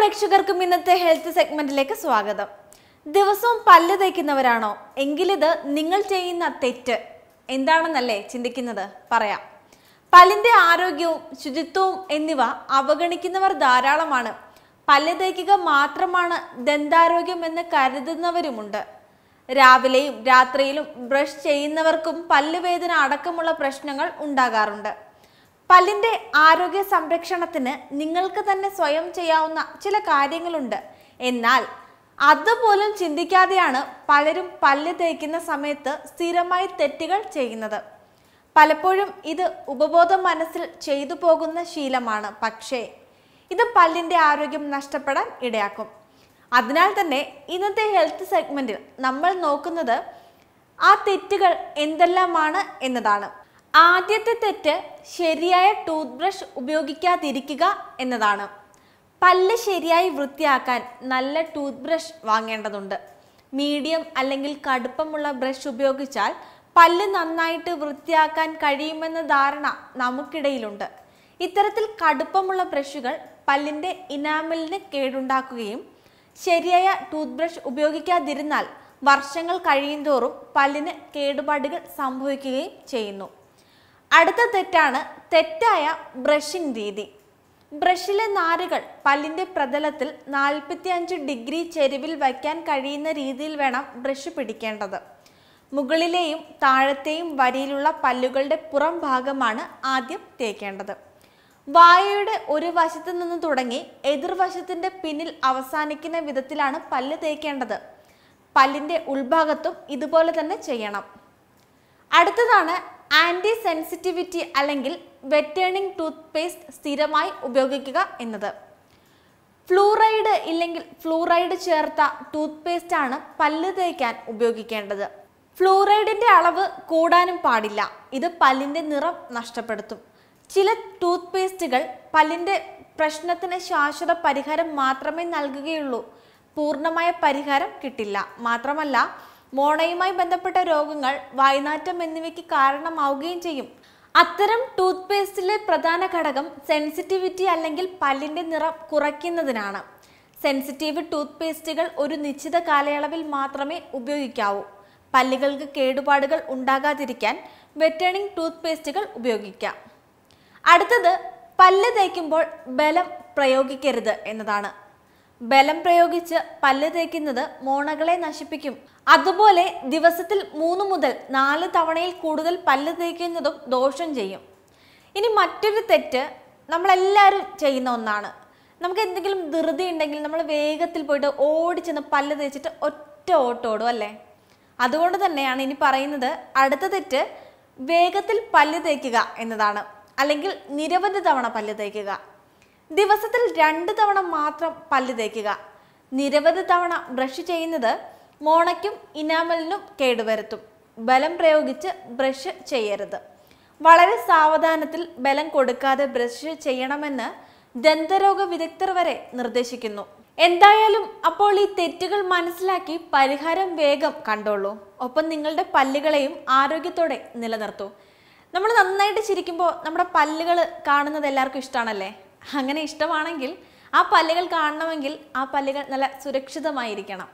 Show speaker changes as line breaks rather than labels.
പ്രേക്ഷകർക്കും ഇന്നത്തെ ഹെൽത്ത് സെഗ്മെന്റിലേക്ക് സ്വാഗതം ദിവസവും പല്ല് തേക്കുന്നവരാണോ എങ്കിലിത് നിങ്ങൾ ചെയ്യുന്ന തെറ്റ് എന്താണെന്നല്ലേ ചിന്തിക്കുന്നത് പറയാം പല്ലിന്റെ ആരോഗ്യവും ശുചിത്വവും എന്നിവ അവഗണിക്കുന്നവർ ധാരാളമാണ് പല്ല് തേക്കുക മാത്രമാണ് ദന്താരോഗ്യം എന്ന് കരുതുന്നവരുമുണ്ട് രാവിലെയും രാത്രിയിലും ബ്രഷ് ചെയ്യുന്നവർക്കും പല്ലുവേദന അടക്കമുള്ള പ്രശ്നങ്ങൾ ഉണ്ടാകാറുണ്ട് പല്ലിൻ്റെ ആരോഗ്യ സംരക്ഷണത്തിന് നിങ്ങൾക്ക് തന്നെ സ്വയം ചെയ്യാവുന്ന ചില കാര്യങ്ങളുണ്ട് എന്നാൽ അതുപോലും ചിന്തിക്കാതെയാണ് പലരും പല്ല് തേക്കുന്ന സമയത്ത് സ്ഥിരമായി തെറ്റുകൾ ചെയ്യുന്നത് പലപ്പോഴും ഇത് ഉപബോധ മനസ്സിൽ ചെയ്തു പോകുന്ന ശീലമാണ് പക്ഷേ ഇത് പല്ലിൻ്റെ ആരോഗ്യം നഷ്ടപ്പെടാൻ ഇടയാക്കും അതിനാൽ തന്നെ ഇന്നത്തെ ഹെൽത്ത് സെഗ്മെൻറ്റിൽ നമ്മൾ നോക്കുന്നത് ആ തെറ്റുകൾ എന്തെല്ലാമാണ് എന്നതാണ് ആദ്യത്തെ തെറ്റ് ശരിയായ ടൂത്ത് ബ്രഷ് ഉപയോഗിക്കാതിരിക്കുക എന്നതാണ് പല്ല് ശരിയായി വൃത്തിയാക്കാൻ നല്ല ടൂത്ത് ബ്രഷ് വാങ്ങേണ്ടതുണ്ട് മീഡിയം അല്ലെങ്കിൽ കടുപ്പമുള്ള ബ്രഷ് ഉപയോഗിച്ചാൽ പല്ല് നന്നായിട്ട് വൃത്തിയാക്കാൻ കഴിയുമെന്ന ധാരണ നമുക്കിടയിലുണ്ട് ഇത്തരത്തിൽ കടുപ്പമുള്ള ബ്രഷുകൾ പല്ലിൻ്റെ ഇനാമലിന് കേടുണ്ടാക്കുകയും ശരിയായ ടൂത്ത് ബ്രഷ് ഉപയോഗിക്കാതിരുന്നാൽ വർഷങ്ങൾ തോറും പല്ലിന് കേടുപാടുകൾ സംഭവിക്കുകയും ചെയ്യുന്നു അടുത്ത തെറ്റാണ് തെറ്റായ ബ്രഷിംഗ് രീതി ബ്രഷിലെ നാരുകൾ പല്ലിൻ്റെ പ്രതലത്തിൽ നാൽപ്പത്തിയഞ്ച് ഡിഗ്രി ചെരുവിൽ വയ്ക്കാൻ കഴിയുന്ന രീതിയിൽ വേണം ബ്രഷ് പിടിക്കേണ്ടത് മുകളിലെയും താഴത്തെയും വരിയിലുള്ള പല്ലുകളുടെ പുറം ഭാഗമാണ് ആദ്യം തേക്കേണ്ടത് വായയുടെ ഒരു വശത്ത് നിന്ന് തുടങ്ങി എതിർവശത്തിൻ്റെ പിന്നിൽ അവസാനിക്കുന്ന വിധത്തിലാണ് പല്ല് തേക്കേണ്ടത് പല്ലിൻ്റെ ഉൾഭാഗത്തും ഇതുപോലെ തന്നെ ചെയ്യണം അടുത്തതാണ് ആൻറ്റി സെൻസിറ്റിവിറ്റി അല്ലെങ്കിൽ വെറ്റേണിംഗ് ടൂത്ത് പേസ്റ്റ് സ്ഥിരമായി ഉപയോഗിക്കുക എന്നത് ഫ്ലൂറൈഡ് ഇല്ലെങ്കിൽ ഫ്ലൂറൈഡ് ചേർത്ത ടൂത്ത് ആണ് പല്ല് തേക്കാൻ ഉപയോഗിക്കേണ്ടത് ഫ്ലൂറൈഡിൻ്റെ അളവ് കൂടാനും പാടില്ല ഇത് പല്ലിൻ്റെ നിറം നഷ്ടപ്പെടുത്തും ചില ടൂത്ത് പേസ്റ്റുകൾ പല്ലിൻ്റെ പ്രശ്നത്തിന് ശാശ്വത പരിഹാരം മാത്രമേ നൽകുകയുള്ളൂ പൂർണ്ണമായ പരിഹാരം കിട്ടില്ല മാത്രമല്ല മോണയുമായി ബന്ധപ്പെട്ട രോഗങ്ങൾ വായനാറ്റം എന്നിവയ്ക്ക് കാരണമാവുകയും ചെയ്യും അത്തരം ടൂത്ത് പേസ്റ്റിലെ പ്രധാന ഘടകം സെൻസിറ്റിവിറ്റി അല്ലെങ്കിൽ പല്ലിൻ്റെ നിറം കുറയ്ക്കുന്നതിനാണ് സെൻസിറ്റീവ് ടൂത്ത് പേസ്റ്റുകൾ ഒരു നിശ്ചിത കാലയളവിൽ മാത്രമേ ഉപയോഗിക്കാവൂ പല്ലുകൾക്ക് കേടുപാടുകൾ ഉണ്ടാകാതിരിക്കാൻ വെറ്റേണിംഗ് ടൂത്ത് പേസ്റ്റുകൾ ഉപയോഗിക്കാം അടുത്തത് പല്ല് തേക്കുമ്പോൾ ബലം പ്രയോഗിക്കരുത് എന്നതാണ് ബലം പ്രയോഗിച്ച് പല്ല് തേക്കുന്നത് മോണകളെ നശിപ്പിക്കും അതുപോലെ ദിവസത്തിൽ മൂന്ന് മുതൽ നാല് തവണയിൽ കൂടുതൽ പല്ല് തേക്കുന്നതും ദോഷം ചെയ്യും ഇനി മറ്റൊരു തെറ്റ് നമ്മളെല്ലാവരും ചെയ്യുന്ന ഒന്നാണ് നമുക്ക് എന്തെങ്കിലും ധൃതി ഉണ്ടെങ്കിൽ നമ്മൾ വേഗത്തിൽ പോയിട്ട് ഓടിച്ചെന്ന് പല്ല് തേച്ചിട്ട് ഒറ്റ ഓട്ടോടും അല്ലേ അതുകൊണ്ട് തന്നെയാണ് ഇനി പറയുന്നത് അടുത്ത തെറ്റ് വേഗത്തിൽ പല്ല് തേക്കുക എന്നതാണ് അല്ലെങ്കിൽ നിരവധി തവണ പല്ല് തേക്കുക ദിവസത്തിൽ രണ്ട് തവണ മാത്രം പല്ല് തേക്കുക നിരവധി തവണ ബ്രഷ് ചെയ്യുന്നത് മോണയ്ക്കും ഇനാമലിനും കേടുവരുത്തും ബലം പ്രയോഗിച്ച് ബ്രഷ് ചെയ്യരുത് വളരെ സാവധാനത്തിൽ ബലം കൊടുക്കാതെ ബ്രഷ് ചെയ്യണമെന്ന് ദന്തരോഗ വിദഗ്ധർ വരെ നിർദ്ദേശിക്കുന്നു എന്തായാലും അപ്പോൾ ഈ തെറ്റുകൾ മനസ്സിലാക്കി പരിഹാരം വേഗം കണ്ടോളൂ ഒപ്പം നിങ്ങളുടെ പല്ലുകളെയും ആരോഗ്യത്തോടെ നിലനിർത്തൂ നമ്മൾ നന്നായിട്ട് ചിരിക്കുമ്പോൾ നമ്മുടെ പല്ലുകൾ കാണുന്നത് എല്ലാവർക്കും ഇഷ്ടമാണല്ലേ അങ്ങനെ ഇഷ്ടമാണെങ്കിൽ ആ പല്ലുകൾ കാണണമെങ്കിൽ ആ പല്ലുകൾ നല്ല സുരക്ഷിതമായിരിക്കണം